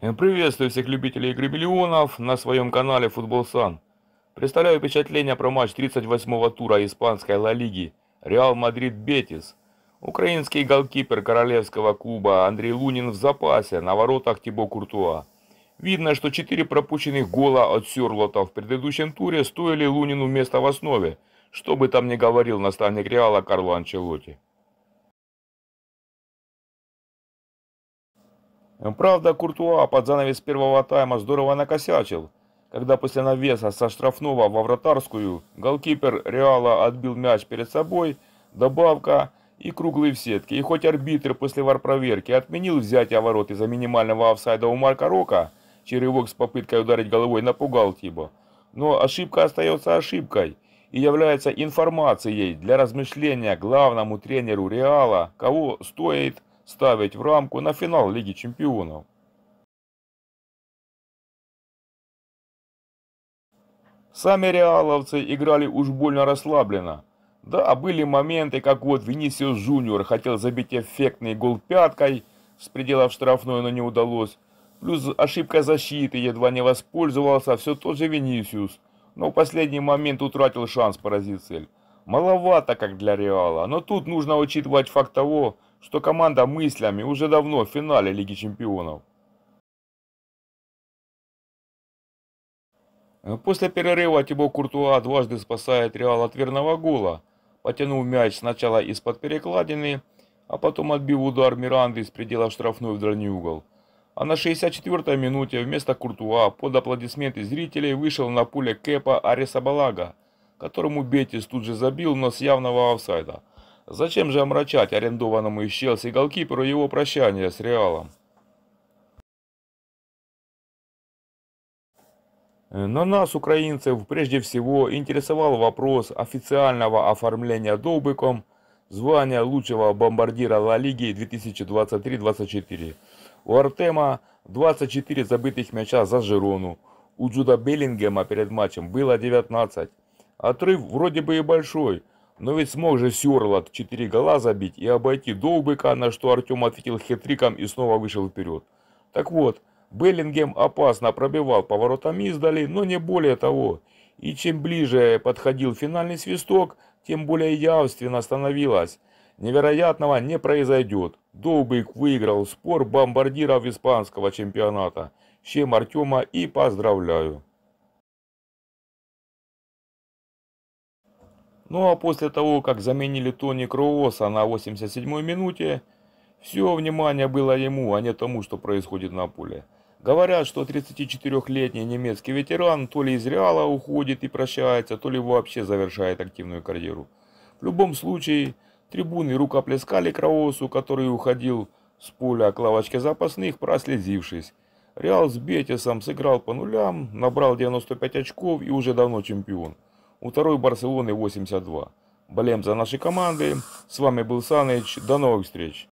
Э, приветствую всех любителей игры миллионов на своем канале Футбол Сан. Представляю впечатление про матч 38-го тура испанской Ла Лиги Реал Мадрид Бетис. Украинский голкипер королевского клуба Андрей Лунин в запасе на воротах Тибо Куртуа. Видно, что 4 пропущенных гола от Сюрлота в предыдущем туре стоили Лунину места в основе, что бы там ни говорил наставник Реала Карло Анчелотти. Правда, Куртуа под занавес первого тайма здорово накосячил, когда после навеса со штрафного во вратарскую голкипер Реала отбил мяч перед собой, добавка и круглые в сетке. И хоть арбитр после вар-проверки отменил взятие ворот из-за минимального офсайда у Марка Рока, черевок с попыткой ударить головой напугал Тибо, но ошибка остается ошибкой и является информацией для размышления главному тренеру Реала, кого стоит ставить в рамку на финал Лиги Чемпионов. Сами реаловцы играли уж больно расслабленно. Да, были моменты, как вот Венисиус Жуниор хотел забить эффектный гол пяткой с пределов штрафной, но не удалось. Плюс ошибка защиты, едва не воспользовался, все тот же Венисиус. Но в последний момент утратил шанс поразить цель. Маловато, как для Реала, но тут нужно учитывать факт того, что команда мыслями уже давно в финале Лиги Чемпионов. После перерыва Тибо Куртуа дважды спасает Реал от верного гола, потянув мяч сначала из-под перекладины, а потом отбив удар Миранды из предела штрафной в дальний угол. А на 64-й минуте вместо Куртуа под аплодисменты зрителей вышел на поле Кепа Ареса Балага, которому Бетис тут же забил, но с явного офсайда. Зачем же омрачать арендованному из Челси голкиперу его прощание с Реалом? На нас, украинцев, прежде всего интересовал вопрос официального оформления Довбыком звания лучшего бомбардира Ла Лиги 2023-24. У Артема 24 забытых мяча за Жирону, у Джуда Беллингема перед матчем было 19. Отрыв вроде бы и большой – но ведь смог же Сюрлот четыре гола забить и обойти Долбыка, на что Артем ответил хитриком и снова вышел вперед. Так вот, Беллингем опасно пробивал поворотами издали, но не более того. И чем ближе подходил финальный свисток, тем более явственно становилось. Невероятного не произойдет. Долбик выиграл спор бомбардиров испанского чемпионата. С чем Артема и поздравляю. Ну а после того, как заменили Тони Кроуоса на 87-й минуте, все внимание было ему, а не тому, что происходит на поле. Говорят, что 34-летний немецкий ветеран то ли из Реала уходит и прощается, то ли вообще завершает активную карьеру. В любом случае, трибуны рукоплескали Краосу, который уходил с поля к лавочке запасных, прослезившись. Реал с Бетисом сыграл по нулям, набрал 95 очков и уже давно чемпион у второй Барселоны 82. Болеем за наши команды. С вами был Саныч. До новых встреч.